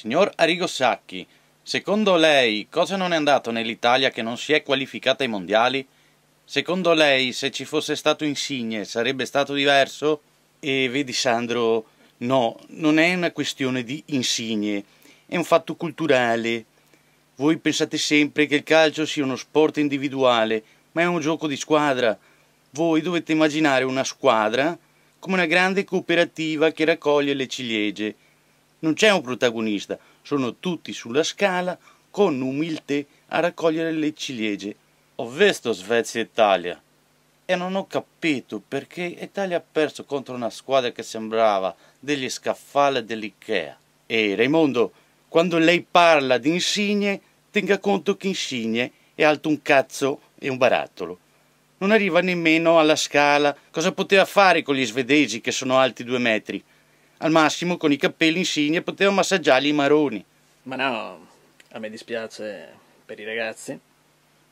Signor Arrigo Sacchi, secondo lei cosa non è andato nell'Italia che non si è qualificata ai mondiali? Secondo lei se ci fosse stato Insigne sarebbe stato diverso? E vedi Sandro, no, non è una questione di Insigne, è un fatto culturale. Voi pensate sempre che il calcio sia uno sport individuale, ma è un gioco di squadra. Voi dovete immaginare una squadra come una grande cooperativa che raccoglie le ciliegie non c'è un protagonista, sono tutti sulla scala con umiltà a raccogliere le ciliegie. Ho visto Svezia e Italia e non ho capito perché Italia ha perso contro una squadra che sembrava degli scaffali dell'Ikea. E Raimondo, quando lei parla di insigne, tenga conto che insigne è alto un cazzo e un barattolo. Non arriva nemmeno alla scala. Cosa poteva fare con gli svedesi che sono alti due metri? Al massimo, con i capelli insigne, potevo massaggiargli i maroni. Ma no, a me dispiace per i ragazzi.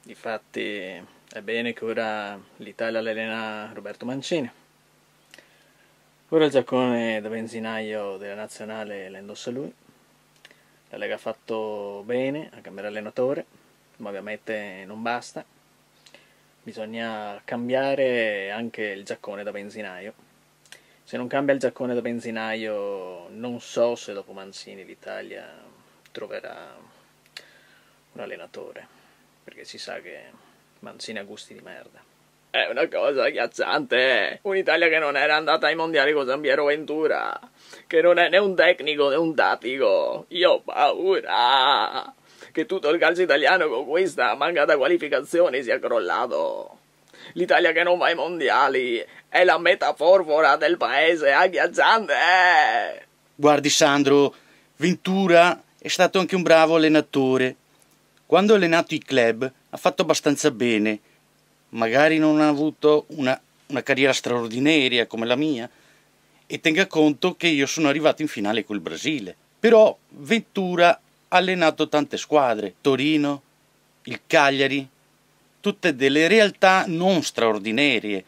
Difatti, è bene che ora l'Italia l'allena Roberto Mancini. Ora il giaccone da benzinaio della nazionale la indossa lui. La Lega ha fatto bene a cambiare allenatore, ma ovviamente non basta. Bisogna cambiare anche il giaccone da benzinaio se non cambia il giaccone da benzinaio non so se dopo Mancini l'Italia troverà un allenatore perché si sa che Mancini ha gusti di merda è una cosa agghiacciante un'Italia che non era andata ai mondiali con San Piero Ventura che non è né un tecnico né un tattico io ho paura che tutto il calcio italiano con questa mancata qualificazione sia crollato l'Italia che non va ai mondiali è la metaforfora del paese agghiacciante. Eh. Guardi Sandro, Ventura è stato anche un bravo allenatore. Quando ha allenato i club ha fatto abbastanza bene. Magari non ha avuto una, una carriera straordinaria come la mia. E tenga conto che io sono arrivato in finale col Brasile. Però Ventura ha allenato tante squadre. Torino, il Cagliari, tutte delle realtà non straordinarie.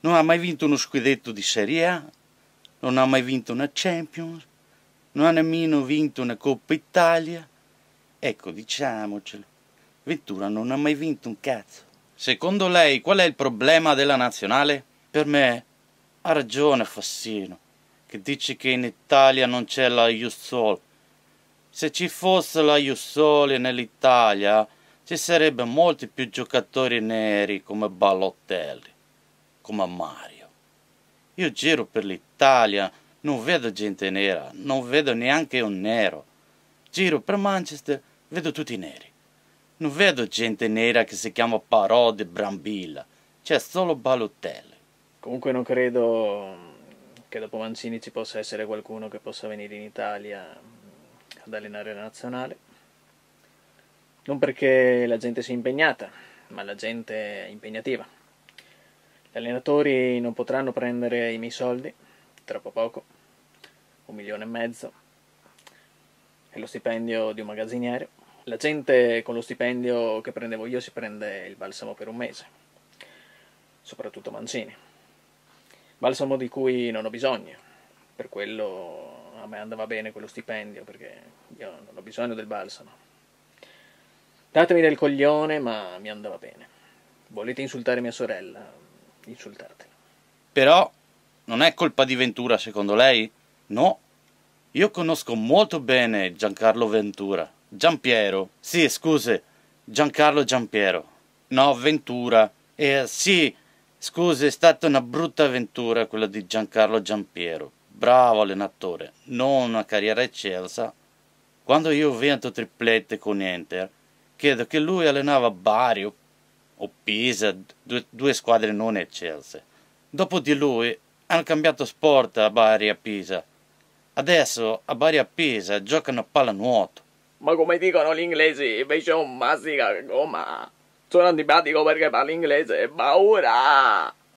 Non ha mai vinto uno scudetto di Serie A, non ha mai vinto una Champions, non ha nemmeno vinto una Coppa Italia. Ecco, diciamocelo, Ventura non ha mai vinto un cazzo. Secondo lei qual è il problema della nazionale? Per me ha ragione Fassino, che dice che in Italia non c'è la Jussol. Se ci fosse la Jussol nell'Italia, ci sarebbero molti più giocatori neri come Balottelli, come Mario. Io giro per l'Italia, non vedo gente nera, non vedo neanche un nero. Giro per Manchester, vedo tutti neri. Non vedo gente nera che si chiama Parodi Brambilla, c'è solo Balottelli. Comunque non credo che dopo Mancini ci possa essere qualcuno che possa venire in Italia ad allenare la nazionale non perché la gente sia impegnata, ma la gente è impegnativa. Gli allenatori non potranno prendere i miei soldi, troppo poco, un milione e mezzo, e lo stipendio di un magazziniere. La gente con lo stipendio che prendevo io si prende il balsamo per un mese, soprattutto Mancini. Balsamo di cui non ho bisogno, per quello a me andava bene quello stipendio, perché io non ho bisogno del balsamo. Datemi del coglione, ma mi andava bene. Volete insultare mia sorella? Insultatela. Però non è colpa di Ventura, secondo lei? No. Io conosco molto bene Giancarlo Ventura. Giampiero. Sì, scuse. Giancarlo Giampiero. No, Ventura. Eh, sì, scuse, è stata una brutta avventura quella di Giancarlo Giampiero. Bravo allenatore, non una carriera eccelsa. Quando io vento triplette con Inter, Credo che lui allenava Bari o Pisa, due, due squadre non eccelse. Dopo di lui hanno cambiato sport a Bari e a Pisa. Adesso a Bari e a Pisa giocano a pallanuoto. Ma come dicono gli inglesi, invece un mastica gomma. Sono antipatico perché parla inglese, paura!